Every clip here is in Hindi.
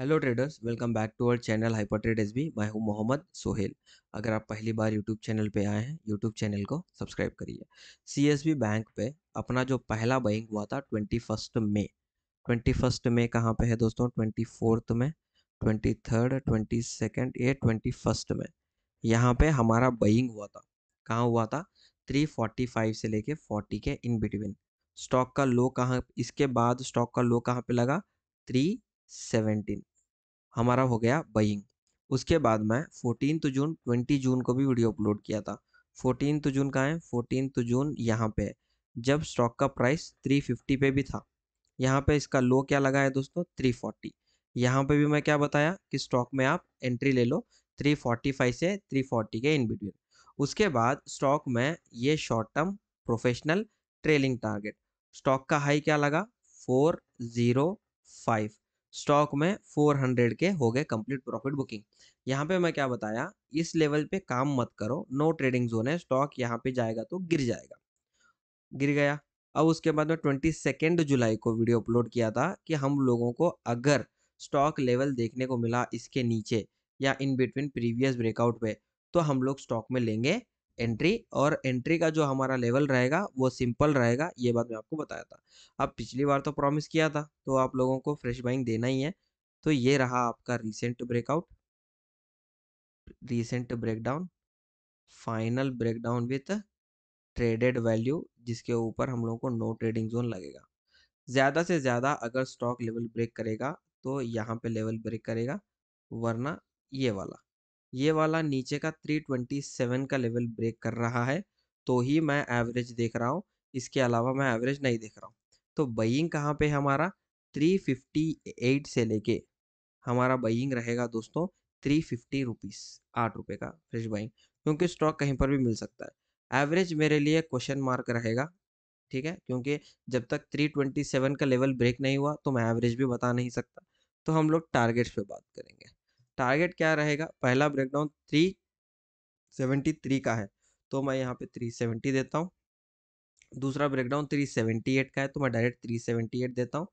hello traders welcome back to our channel hyper trade S B मैं हूँ मोहम्मद सोहेल अगर आप पहली बार यूट्यूब चैनल पे आए हैं यूट्यूब चैनल को सब्सक्राइब करिए सीएसबी बैंक पे अपना जो पहला बाइंग हुआ था twenty first May twenty first May कहाँ पे है दोस्तों ट्वेंटी फोर्थ में ट्वेंटी थर्ड ट्वेंटी सेकेंड ए ट्वेंटी फर्स्ट में यहाँ पे हमारा बाइंग हुआ था कहाँ हुआ था थ्री फोर्टी फाइव से लेके फोर्टी के इन बिटवीन स्टॉक का लो कहाँ इसके बाद स्टॉक का लो कहाँ पे लगा थ्री सेवेंटीन हमारा हो गया बइंग उसके बाद मैं फोर्टीन तो जून ट्वेंटी जून को भी वीडियो अपलोड किया था फोर्टीन तो जून का है फोर्टीन तो जून यहाँ पे जब स्टॉक का प्राइस थ्री फिफ्टी पे भी था यहाँ पे इसका लो क्या लगा है दोस्तों थ्री फोर्टी यहाँ पे भी मैं क्या बताया कि स्टॉक में आप एंट्री ले लो थ्री फोर्टी फाइव से थ्री फोर्टी के इन बिटवीन उसके बाद स्टॉक में ये short term professional trailing target stock का हाई क्या लगा फोर जीरो फाइव स्टॉक में 400 के हो गए कंप्लीट प्रॉफिट बुकिंग यहाँ पे मैं क्या बताया इस लेवल पे काम मत करो नो ट्रेडिंग जोन है स्टॉक यहाँ पे जाएगा तो गिर जाएगा गिर गया अब उसके बाद में ट्वेंटी सेकेंड जुलाई को वीडियो अपलोड किया था कि हम लोगों को अगर स्टॉक लेवल देखने को मिला इसके नीचे या इन बिटवीन प्रीवियस ब्रेकआउट पे तो हम लोग स्टॉक में लेंगे एंट्री और एंट्री का जो हमारा लेवल रहेगा वो सिंपल रहेगा ये बात मैं आपको बताया था अब पिछली बार तो प्रॉमिस किया था तो आप लोगों को फ्रेश बाइंग देना ही है तो ये रहा आपका recent breakout recent breakdown final breakdown with traded value जिसके ऊपर हम लोगों को नो ट्रेडिंग जोन लगेगा ज़्यादा से ज़्यादा अगर स्टॉक लेवल ब्रेक करेगा तो यहाँ पे लेवल ब्रेक करेगा वरना ये वाला ये वाला नीचे का 327 का लेवल ब्रेक कर रहा है तो ही मैं एवरेज देख रहा हूँ इसके अलावा मैं एवरेज नहीं देख रहा हूँ तो बइंग कहाँ पे हमारा 358 से लेके हमारा बइंग रहेगा दोस्तों थ्री फिफ्टी रुपीज़ आठ रुपये का फ्रेश बाइंग क्योंकि स्टॉक कहीं पर भी मिल सकता है एवरेज मेरे लिए क्वेश्चन मार्क रहेगा ठीक है क्योंकि जब तक थ्री ट्वेंटी सेवन का लेवल ब्रेक नहीं हुआ तो मैं एवरेज भी बता नहीं सकता तो हम लोग टारगेट्स पे बात करेंगे टारगेट क्या रहेगा पहला ब्रेकडाउन थ्री सेवेंटी थ्री का है तो मैं यहाँ पे थ्री सेवेंटी देता हूँ दूसरा ब्रेकडाउन थ्री सेवेंटी एट का है तो मैं डायरेक्ट थ्री सेवेंटी एट देता हूँ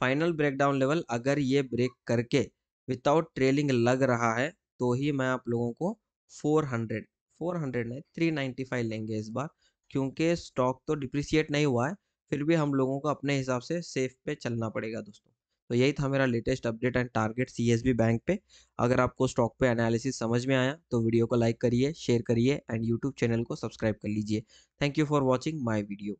फाइनल ब्रेकडाउन लेवल अगर ये ब्रेक करके विदाउट ट्रेलिंग लग रहा है तो ही मैं आप लोगों को फोर हंड्रेड फोर हंड्रेड नहीं थ्री नाइन्टी फाइव लेंगे इस बार क्योंकि स्टॉक तो डिप्रिसिएट नहीं हुआ है फिर भी हम लोगों को अपने हिसाब से सेफ पे चलना पड़ेगा दोस्तों तो यही था मेरा latest update and target C bank पे अगर आपको स्टॉक पे एनालिसिस समझ में आया तो वीडियो को लाइक करिए शेयर करिए एंड यूट्यूब चैनल को सब्सक्राइब कर लीजिए thank you for watching my video